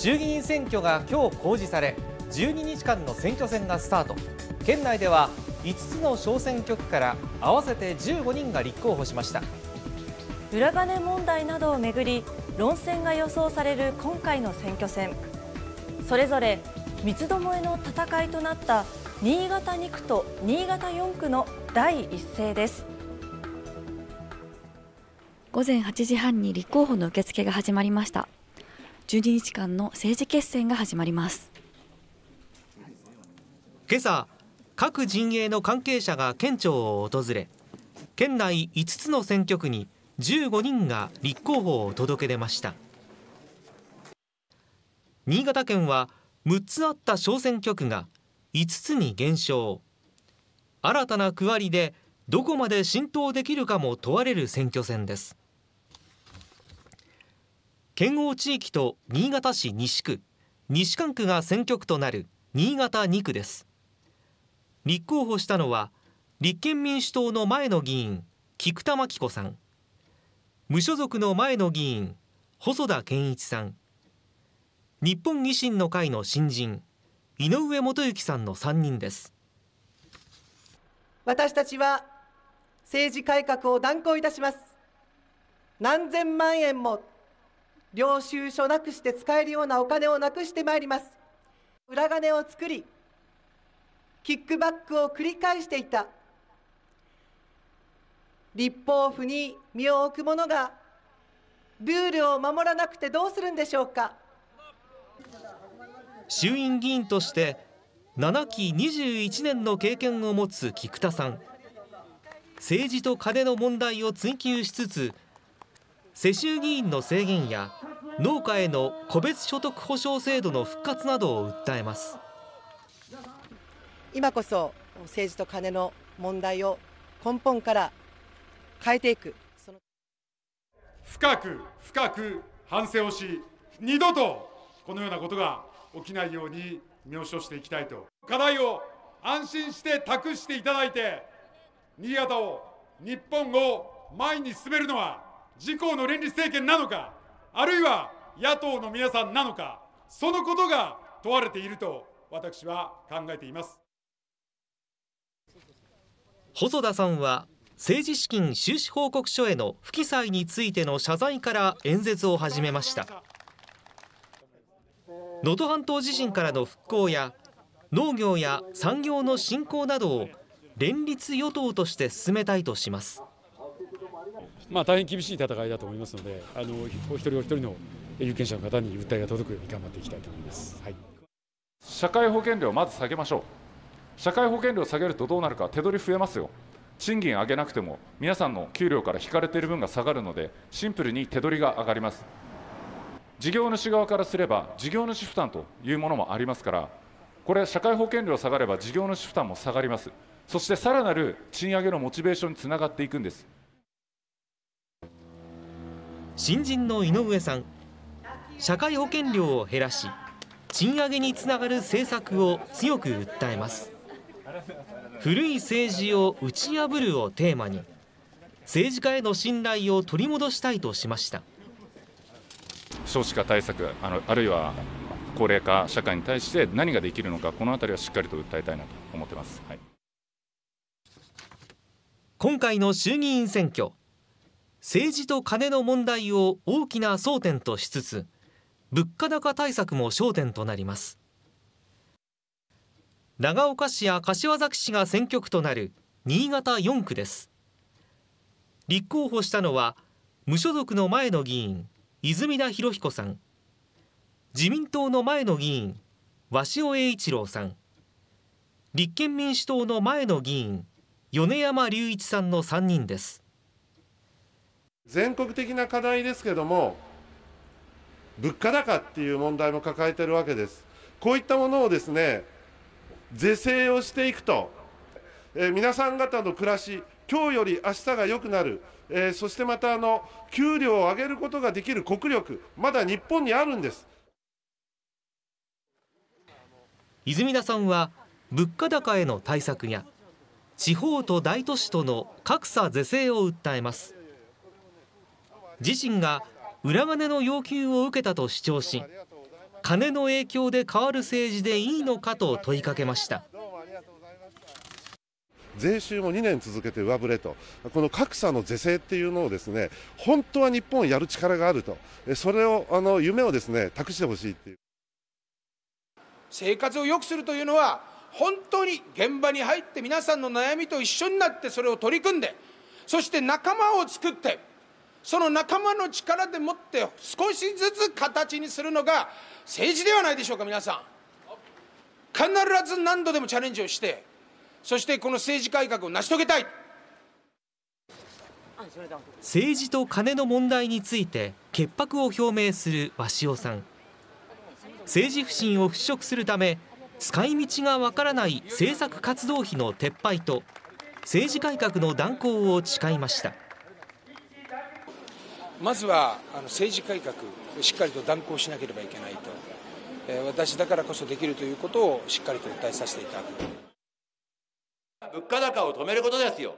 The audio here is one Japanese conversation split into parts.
衆議院選挙が今日公示され12日間の選挙戦がスタート県内では5つの小選挙区から合わせて15人が立候補しました裏金問題などをめぐり論戦が予想される今回の選挙戦それぞれ三つどもえの戦いとなった新潟2区と新潟4区の第一声です午前8時半に立候補の受付が始まりました12日間の政治決戦が始まります今朝各陣営の関係者が県庁を訪れ県内5つの選挙区に15人が立候補を届け出ました新潟県は6つあった小選挙区が5つに減少新たな区割りでどこまで浸透できるかも問われる選挙戦です県央地域と新潟市西区西管区が選挙区となる新潟2区です立候補したのは立憲民主党の前の議員菊田真紀子さん無所属の前の議員細田健一さん日本維新の会の新人井上元幸さんの3人です私たちは政治改革を断行いたします何千万円も領収書なくして使えるようなお金をなくしてまいります裏金を作りキックバックを繰り返していた立法府に身を置く者がルールを守らなくてどうするんでしょうか衆院議員として7期21年の経験を持つ菊田さん政治と金の問題を追及しつつ世襲議員の制限や農家への個別所得保障制度の復活などを訴えます今こそ政治と金の問題を根本から変えていく深く深く反省をし二度とこのようなことが起きないように見書していきたいと課題を安心して託していただいて新潟を日本を前に進めるのは自公の連立政権なのか、あるいは野党の皆さんなのか、そのことが問われていると私は考えています。細田さんは政治資金収支報告書への不記載についての謝罪から演説を始めました能登半島地震からの復興や農業や産業の振興などを連立与党として進めたいとしますまあ、大変厳しい戦いだと思いますのであのお一人お一人の有権者の方に訴えが届くように頑張っていきたいと思います、はい、社会保険料をまず下げましょう社会保険料を下げるとどうなるか手取り増えますよ賃金上げなくても皆さんの給料から引かれている分が下がるのでシンプルに手取りが上がります事業主側からすれば事業主負担というものもありますからこれ社会保険料下がれば事業主負担も下がりますそしてさらなる賃上げのモチベーションにつながっていくんです新人の井上さん社会保険料を減らし賃上げにつながる政策を強く訴えます古い政治を打ち破るをテーマに政治家への信頼を取り戻したいとしました少子化対策あのあるいは高齢化社会に対して何ができるのかこの辺りはしっかりと訴えたいなと思ってます、はい、今回の衆議院選挙政治と金の問題を大きな争点としつつ物価高対策も焦点となります長岡市や柏崎市が選挙区となる新潟四区です立候補したのは無所属の前の議員泉田博彦さん自民党の前の議員鷲尾栄一郎さん立憲民主党の前の議員米山隆一さんの3人です全国的な課題ですけども、物価高っていう問題も抱えているわけです。こういったものをですね、是正をしていくと、えー、皆さん方の暮らし、今日より明日が良くなる、えー、そしてまたあの給料を上げることができる国力、まだ日本にあるんです。泉田さんは物価高への対策や地方と大都市との格差是正を訴えます。自身が裏金の要求を受けたと主張し金の影響で変わる政治でいいのかと問いかけました税収も2年続けて上振れと、この格差の是正っていうのをですね本当は日本やる力があると、それをあの夢をですね託してほしいっていう生活を良くするというのは、本当に現場に入って皆さんの悩みと一緒になってそれを取り組んで、そして仲間を作って、その仲間の力でもって少しずつ形にするのが政治ではないでしょうか皆さん必ず何度でもチャレンジをしてそしてこの政治改革を成し遂げたい政治と金の問題について潔白を表明する鷲尾さん政治不信を払拭するため使い道がわからない政策活動費の撤廃と政治改革の断行を誓いました。まずはあの政治改革、しっかりと断行しなければいけないと、え私だからこそできるということをしっかりと訴えさせていただく物価高を止めることですよ、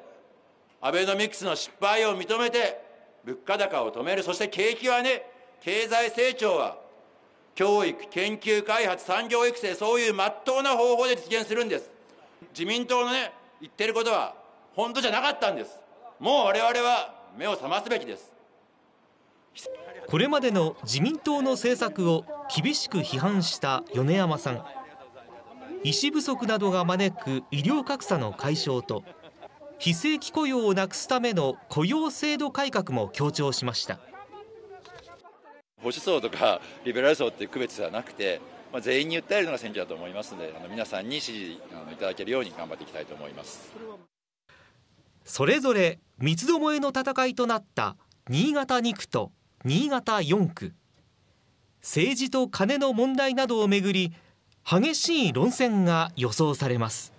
アベノミクスの失敗を認めて、物価高を止める、そして景気はね、経済成長は、教育、研究開発、産業育成、そういうまっとうな方法で実現するんです。自民党のね、言ってることは、本当じゃなかったんです。もう我々は目を覚ますべきです。これまでの自民党の政策を厳しく批判した米山さん医師不足などが招く医療格差の解消と非正規雇用をなくすための雇用制度改革も強調しました保守層とかリベラル層っていう区別ではなくて、まあ、全員に訴えるのが選挙だと思いますのであの皆さんに支持いただけるように頑張っていきたいと思いますそれぞれ三つどもえの戦いとなった新潟2区と新潟四区政治とカネの問題などをめぐり激しい論戦が予想されます